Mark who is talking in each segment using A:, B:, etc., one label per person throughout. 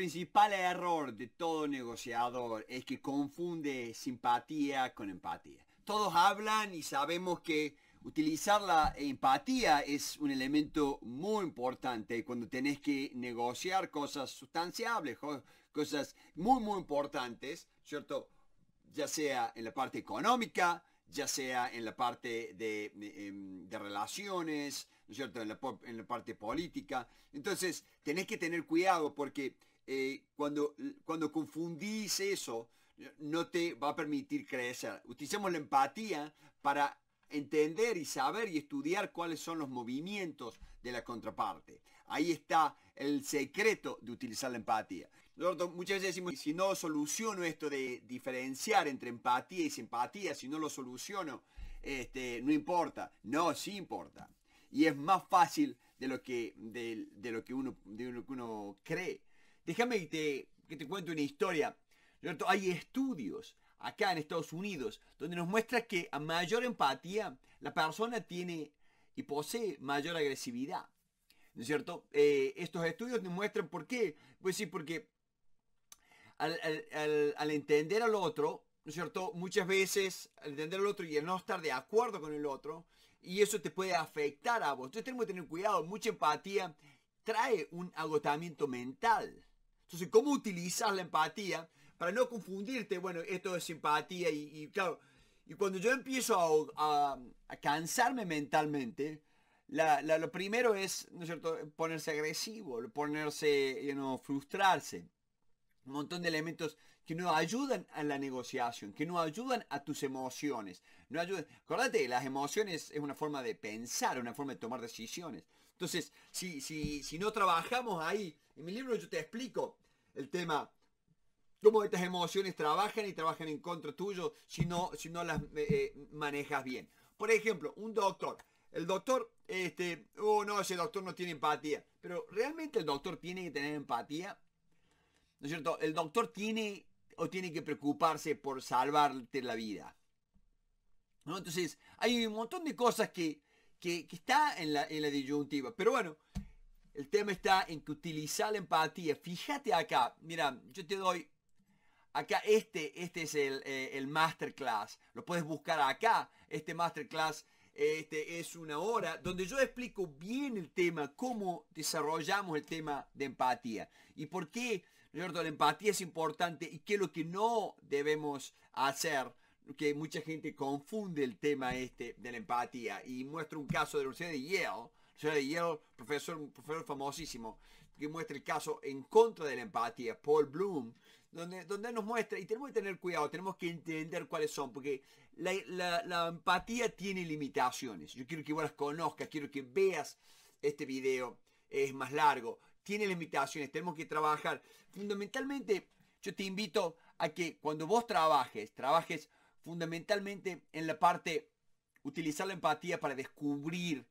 A: principal error de todo negociador es que confunde simpatía con empatía. Todos hablan y sabemos que utilizar la empatía es un elemento muy importante cuando tenés que negociar cosas sustanciables, cosas muy, muy importantes, ¿cierto? Ya sea en la parte económica, ya sea en la parte de, em, relaciones, cierto? en la, parte política. Entonces, tenés que tener cuidado porque eh, cuando, cuando confundís eso, no te va a permitir crecer. Utilicemos la empatía para entender y saber y estudiar cuáles son los movimientos de la contraparte. Ahí está el secreto de utilizar la empatía. Nosotros muchas veces decimos, si no soluciono esto de diferenciar entre empatía y simpatía, si no lo soluciono, este, no importa. No, sí importa. Y es más fácil de lo que, de, de lo que, uno, de lo que uno cree. Déjame que te, cuente una historia. ¿cierto? Hay estudios acá en Estados Unidos donde nos muestra que a mayor empatía la persona tiene y posee mayor agresividad. ¿No es cierto? Eh, estos estudios nos muestran por qué. Pues sí, porque al, entender al otro, ¿no es cierto? Muchas veces al entender al otro y al no estar de acuerdo con el otro, y eso te puede afectar a vos. Entonces tenemos que tener cuidado, mucha empatía trae un agotamiento mental. Entonces, ¿cómo utilizar la empatía para no confundirte? Bueno, esto es simpatía y, claro, y cuando yo empiezo a, cansarme mentalmente, lo primero es, ¿no es cierto?, ponerse agresivo, ponerse, you frustrarse. Un montón de elementos que nos ayudan a la negociación, que no ayudan a tus emociones. No ayudan. Acordate, las emociones es una forma de pensar, una forma de tomar decisiones. Entonces, si, si, si no trabajamos ahí, en mi libro yo te explico el tema cómo estas emociones trabajan y trabajan en contra tuyo si no, si no las eh, eh, manejas bien. Por ejemplo, un doctor. El doctor, este, oh no, ese doctor no tiene empatía. Pero realmente el doctor tiene que tener empatía. ¿No es cierto? El doctor tiene o tiene que preocuparse por salvarte la vida. Entonces, hay un montón de cosas que, que, está en la, disyuntiva. Pero bueno, el tema está en que utilizar la empatía. Fíjate acá, mira, yo te doy, acá este, este es el, eh, el masterclass. Lo puedes buscar acá, este masterclass. Este es una hora donde yo explico bien el tema, cómo desarrollamos el tema de empatía y por qué la empatía es importante y qué es lo que no debemos hacer que mucha gente confunde el tema este de la empatía y muestro un caso de la Universidad de Yale, Universidad de Yale, profesor, profesor famosísimo, que muestra el caso en contra de la empatía, Paul Bloom, donde, donde nos muestra, y tenemos que tener cuidado, tenemos que entender cuáles son, porque la, la empatía tiene limitaciones. Yo quiero que vos las conozcas, quiero que veas este video, es más largo, tiene limitaciones, tenemos que trabajar. Fundamentalmente, yo te invito a que cuando vos trabajes, trabajes fundamentalmente en la parte, utilizar la empatía para descubrir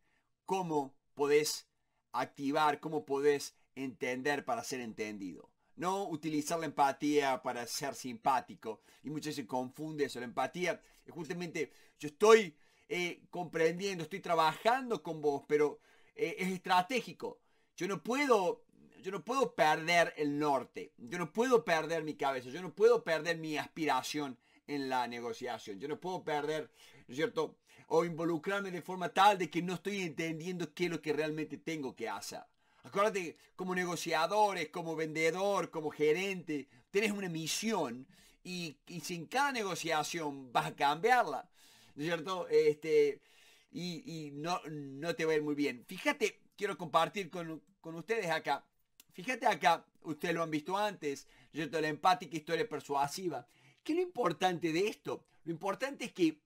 A: cómo podés activar, cómo podés entender para ser entendido. No utilizar la empatía para ser simpático. Y muchas veces confunde eso. La empatía es justamente, yo estoy eh, comprendiendo, estoy trabajando con vos, pero eh, es estratégico. Yo no puedo yo no puedo perder el norte. Yo no puedo perder mi cabeza. Yo no puedo perder mi aspiración en la negociación. Yo no puedo perder, ¿no es cierto? O involucrarme de forma tal de que no estoy entendiendo qué es lo que realmente tengo que hacer. Acuérdate, como negociadores, como vendedor, como gerente, tenés una misión y, sin cada negociación vas a cambiarla, cierto? Este, y, no, no te va a ir muy bien. Fíjate, quiero compartir con, con ustedes acá Fíjate acá, ustedes lo han visto antes, la empática, historia persuasiva. ¿Qué es lo importante de esto? Lo importante es que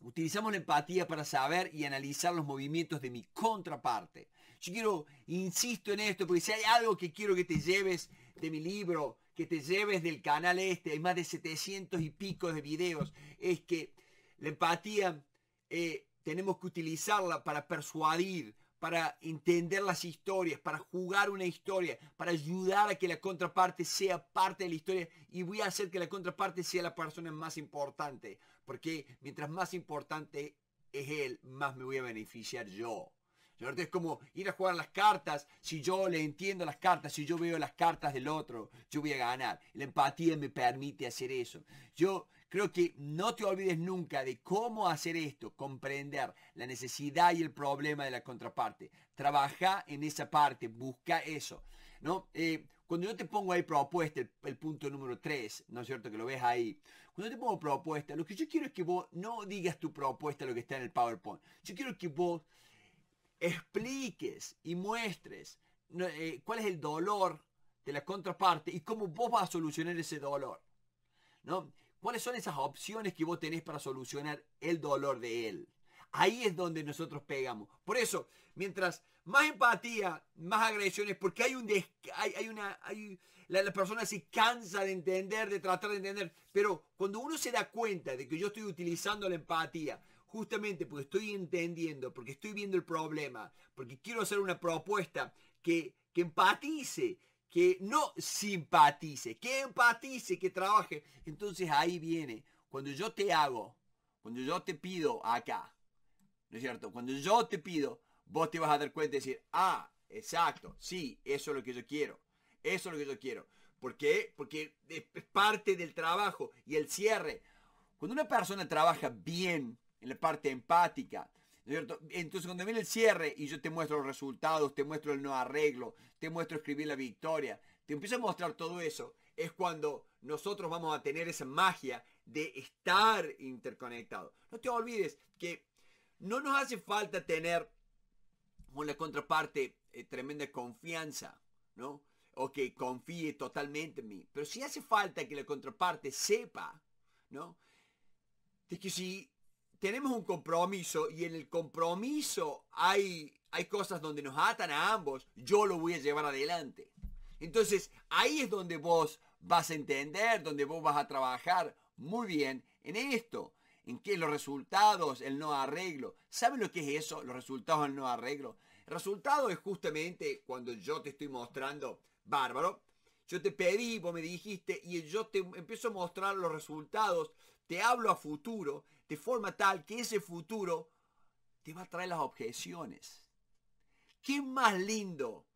A: utilizamos la empatía para saber y analizar los movimientos de mi contraparte. Yo quiero, insisto en esto, porque si hay algo que quiero que te lleves de mi libro, que te lleves del canal este, hay más de 700 y pico de videos, es que la empatía eh, tenemos que utilizarla para persuadir, para entender las historias, para jugar una historia, para ayudar a que la contraparte sea parte de la historia y voy a hacer que la contraparte sea la persona más importante, porque mientras más importante es él, más me voy a beneficiar yo. Es como ir a jugar las cartas. Si yo le entiendo las cartas, si yo veo las cartas del otro, yo voy a ganar. La empatía me permite hacer eso. Yo Creo que no te olvides nunca de cómo hacer esto, comprender la necesidad y el problema de la contraparte. Trabaja en esa parte, busca eso. ¿no? Eh, cuando yo te pongo ahí propuesta, el, punto número 3, ¿no es cierto? Que lo ves ahí. Cuando te pongo propuesta, lo que yo quiero es que vos no digas tu propuesta, lo que está en el PowerPoint. Yo quiero que vos expliques y muestres eh, cuál es el dolor de la contraparte y cómo vos vas a solucionar ese dolor. ¿no? ¿Cuáles son esas opciones que vos tenés para solucionar el dolor de él? Ahí es donde nosotros pegamos. Por eso, mientras más empatía, más agresiones, porque hay un des hay, una la, persona se cansa de entender, de tratar de entender, pero cuando uno se da cuenta de que yo estoy utilizando la empatía, justamente porque estoy entendiendo, porque estoy viendo el problema, porque quiero hacer una propuesta que que empatice, que no simpatice, que empatice, que trabaje. Entonces ahí viene, cuando yo te hago, cuando yo te pido acá, ¿no es cierto? Cuando yo te pido, vos te vas a dar cuenta y decir, ah, exacto, sí, eso es lo que yo quiero, eso es lo que yo quiero. ¿Por qué? Porque es parte del trabajo y el cierre. Cuando una persona trabaja bien en la parte empática, entonces cuando viene el cierre y yo te muestro los resultados, te muestro el no arreglo, te muestro escribir la victoria, te empiezo a mostrar todo eso, es cuando nosotros vamos a tener esa magia de estar interconectado, No te olvides que no nos hace falta tener con la contraparte eh, tremenda confianza, ¿no? O que confíe totalmente en mí. Pero sí hace falta que la contraparte sepa, ¿no? De que si tenemos un compromiso y en el compromiso hay, hay cosas donde nos atan a ambos, yo lo voy a llevar adelante. Entonces, ahí es donde vos vas a entender, donde vos vas a trabajar muy bien en esto. ¿En que Los resultados, el no arreglo. ¿Saben lo que es eso? Los resultados, el no arreglo. El resultado es justamente cuando yo te estoy mostrando, bárbaro, yo te pedí, vos me dijiste, y yo te empiezo a mostrar los resultados, te hablo a futuro, de forma tal que ese futuro te va a traer las objeciones. ¿Qué más lindo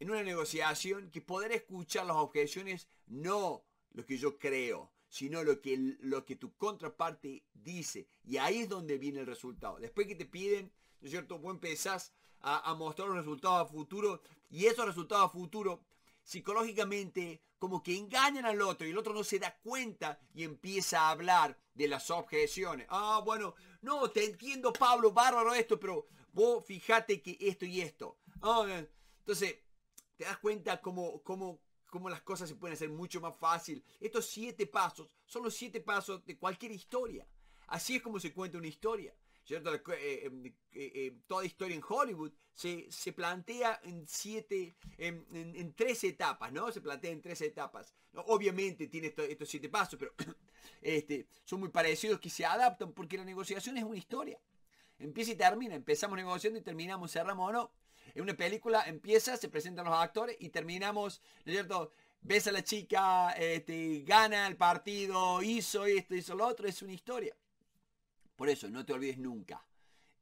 A: en una negociación que poder escuchar las objeciones, no lo que yo creo, sino lo que, lo que tu contraparte dice? Y ahí es donde viene el resultado. Después que te piden, ¿no es cierto? Vos empezás a, a mostrar los resultados a futuro y esos resultados a futuro psicológicamente como que engañan al otro y el otro no se da cuenta y empieza a hablar de las objeciones. Ah, bueno, no, te entiendo Pablo, bárbaro esto, pero vos fíjate que esto y esto. Ah, entonces, te das cuenta como, como, como las cosas se pueden hacer mucho más fácil. Estos siete pasos son los siete pasos de cualquier historia. Así es como se cuenta una historia. ¿cierto? Eh, eh, em, eh, toda historia en Hollywood se, plantea en siete, en, tres etapas, ¿no? Se plantea en tres etapas. Obviamente tiene estos siete pasos, pero este, son muy parecidos que se adaptan porque la negociación es una historia. Empieza y termina, empezamos negociando y terminamos, cerramos o no. En una película empieza, se presentan los actores y terminamos, ¿no cierto? Ves a la chica, este, gana el partido, hizo esto, hizo lo otro, es una historia. Por eso, no te olvides nunca.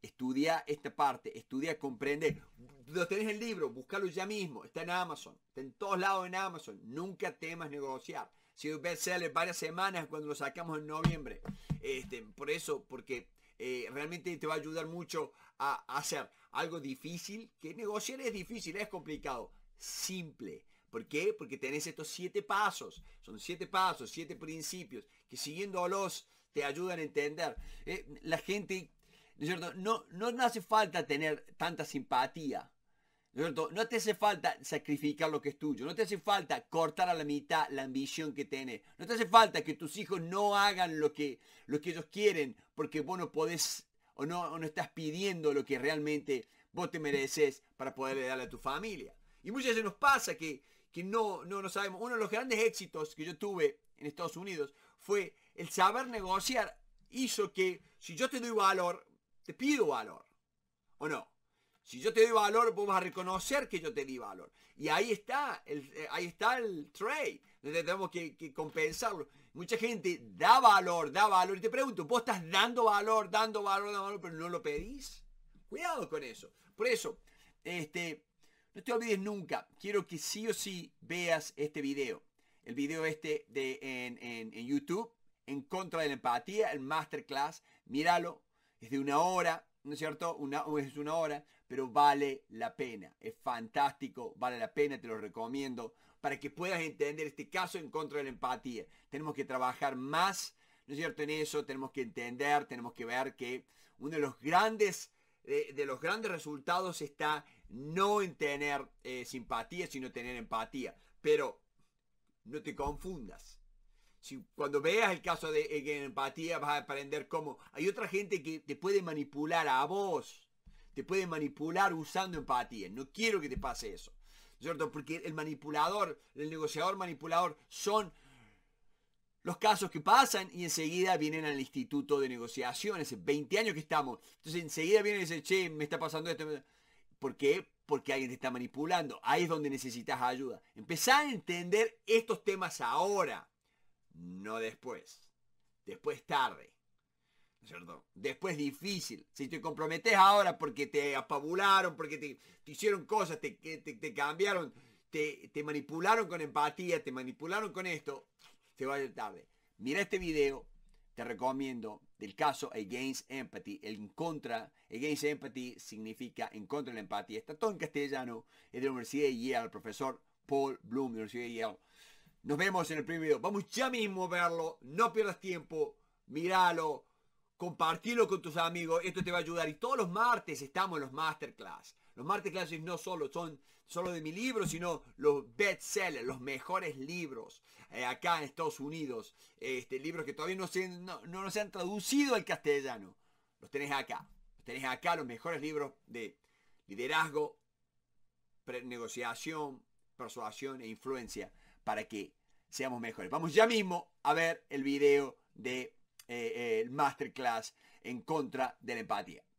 A: Estudia esta parte, estudia comprende. Lo tenés el libro, búscalo ya mismo. Está en Amazon, está en todos lados en Amazon. Nunca temas negociar. Si bestseller varias semanas cuando lo sacamos en noviembre. Este, por eso, porque eh, realmente te va a ayudar mucho a, hacer algo difícil, que negociar es difícil, es complicado. Simple. ¿Por qué? Porque tenés estos siete pasos. Son siete pasos, siete principios, que siguiendo los te ayudan a entender. Eh, la gente, ¿no es cierto? No, hace falta tener tanta simpatía. ¿no, cierto? no te hace falta sacrificar lo que es tuyo, no te hace falta cortar a la mitad la ambición que tienes, no te hace falta que tus hijos no hagan lo que, lo que ellos quieren porque vos no podés o no, no estás pidiendo lo que realmente vos te mereces para poder darle a tu familia. Y muchas veces nos pasa que que no, no, no sabemos. Uno de los grandes éxitos que yo tuve en Estados Unidos fue el saber negociar hizo que si yo te doy valor, te pido valor. ¿O no? Si yo te doy valor, vos vas a reconocer que yo te di valor. Y ahí está el, eh, ahí está el trade. Donde tenemos que, que compensarlo. Mucha gente da valor, da valor. Y te pregunto, vos estás dando valor, dando valor, dando valor, pero no lo pedís. Cuidado con eso. Por eso, este, no te olvides nunca, quiero que sí o sí veas este video. El video este de, en, YouTube, en contra de la empatía, el masterclass. Míralo, es de una hora, ¿no es cierto? Una, es una hora, pero vale la pena. Es fantástico, vale la pena, te lo recomiendo, para que puedas entender este caso en contra de la empatía. Tenemos que trabajar más, ¿no es cierto? En eso tenemos que entender, tenemos que ver que uno de los grandes, de los grandes resultados está no en tener eh, simpatía, sino tener empatía. Pero no te confundas. Si, cuando veas el caso de, eh, empatía vas a aprender cómo hay otra gente que te puede manipular a vos. Te puede manipular usando empatía. No quiero que te pase eso. ¿Cierto? Porque el manipulador, el negociador manipulador son los casos que pasan y enseguida vienen al instituto de negociaciones Hace 20 años que estamos. Entonces enseguida vienen y dicen, che, me está pasando esto. ¿Por qué? Porque alguien te está manipulando. Ahí es donde necesitas ayuda. Empezá a entender estos temas ahora, no después. Después tarde. es cierto? Después difícil. Si te comprometes ahora porque te apabularon, porque te, hicieron cosas, te, cambiaron, te manipularon con empatía, te manipularon con esto, te va a ir tarde. Mira este video, te recomiendo del caso Against Empathy. El en contra, Against Empathy significa en contra de la empatía. Está todo en castellano. Es de la Universidad de Yale, el profesor Paul Bloom, de la Universidad de Yale. Nos vemos en el primer video. Vamos ya mismo a verlo. No pierdas tiempo. Míralo. Compartilo con tus amigos. Esto te va a ayudar. Y todos los martes estamos en los masterclass. Los masterclasses no solo son solo de mi libro, sino los bestsellers, los mejores libros. Eh, acá en Estados Unidos, este, libros que todavía no se, no, se han traducido al castellano. Los tenés acá. Los tenés acá los mejores libros de liderazgo, negociación, persuasión e influencia para que seamos mejores. Vamos ya mismo a ver el video del eh, masterclass en contra de la empatía.